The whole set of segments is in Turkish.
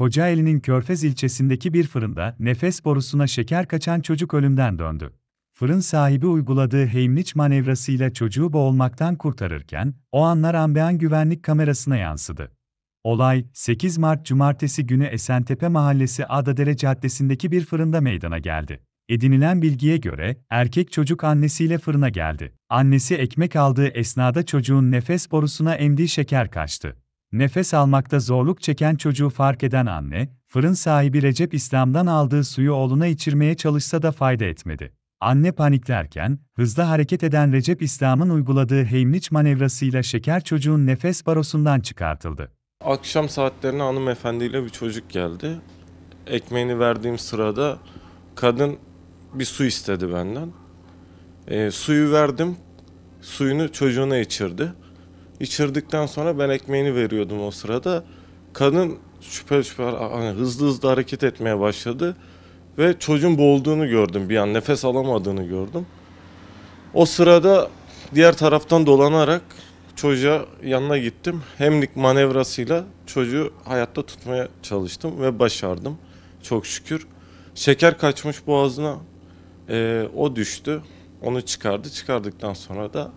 Kocaeli'nin Körfez ilçesindeki bir fırında nefes borusuna şeker kaçan çocuk ölümden döndü. Fırın sahibi uyguladığı heimliç manevrasıyla çocuğu boğulmaktan kurtarırken, o anlar ambean güvenlik kamerasına yansıdı. Olay, 8 Mart Cumartesi günü Esentepe Mahallesi Adadere Caddesi'ndeki bir fırında meydana geldi. Edinilen bilgiye göre, erkek çocuk annesiyle fırına geldi. Annesi ekmek aldığı esnada çocuğun nefes borusuna emdiği şeker kaçtı. Nefes almakta zorluk çeken çocuğu fark eden anne, fırın sahibi Recep İslam'dan aldığı suyu oğluna içirmeye çalışsa da fayda etmedi. Anne paniklerken, hızlı hareket eden Recep İslam'ın uyguladığı heimliç manevrasıyla şeker çocuğun nefes barosundan çıkartıldı. Akşam saatlerine hanımefendiyle bir çocuk geldi. Ekmeğini verdiğim sırada kadın bir su istedi benden. E, suyu verdim, suyunu çocuğuna içirdi. İçirdikten sonra ben ekmeğini veriyordum o sırada. Kadın şüphe şüphe hani hızlı hızlı hareket etmeye başladı. Ve çocuğun boğulduğunu gördüm bir an nefes alamadığını gördüm. O sırada diğer taraftan dolanarak çocuğa yanına gittim. Hemlik manevrasıyla çocuğu hayatta tutmaya çalıştım ve başardım. Çok şükür. Şeker kaçmış boğazına. Ee, o düştü. Onu çıkardı. Çıkardıktan sonra da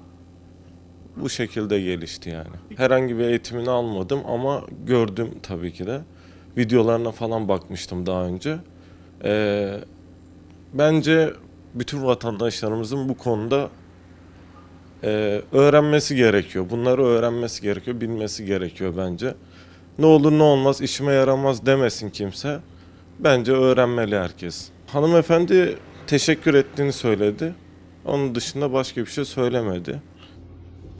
bu şekilde gelişti yani. Herhangi bir eğitimini almadım ama gördüm tabii ki de. Videolarına falan bakmıştım daha önce. Ee, bence bütün vatandaşlarımızın bu konuda e, öğrenmesi gerekiyor. Bunları öğrenmesi gerekiyor, bilmesi gerekiyor bence. Ne olur ne olmaz işime yaramaz demesin kimse. Bence öğrenmeli herkes. Hanımefendi teşekkür ettiğini söyledi. Onun dışında başka bir şey söylemedi.